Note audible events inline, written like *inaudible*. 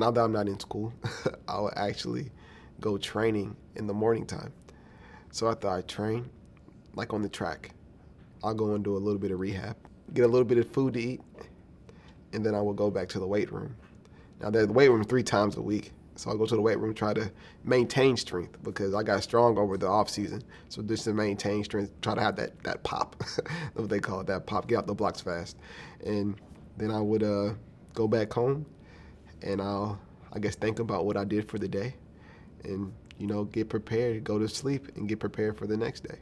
now that I'm not in school, I *laughs* will actually go training in the morning time. So after I train, like on the track, I'll go and do a little bit of rehab, get a little bit of food to eat, and then I will go back to the weight room. Now there's the weight room three times a week. So I go to the weight room, try to maintain strength because I got strong over the off season. So just to maintain strength, try to have that that pop, *laughs* what they call it, that pop, get out the blocks fast. And then I would uh, go back home, and I'll, I guess, think about what I did for the day and, you know, get prepared, go to sleep, and get prepared for the next day.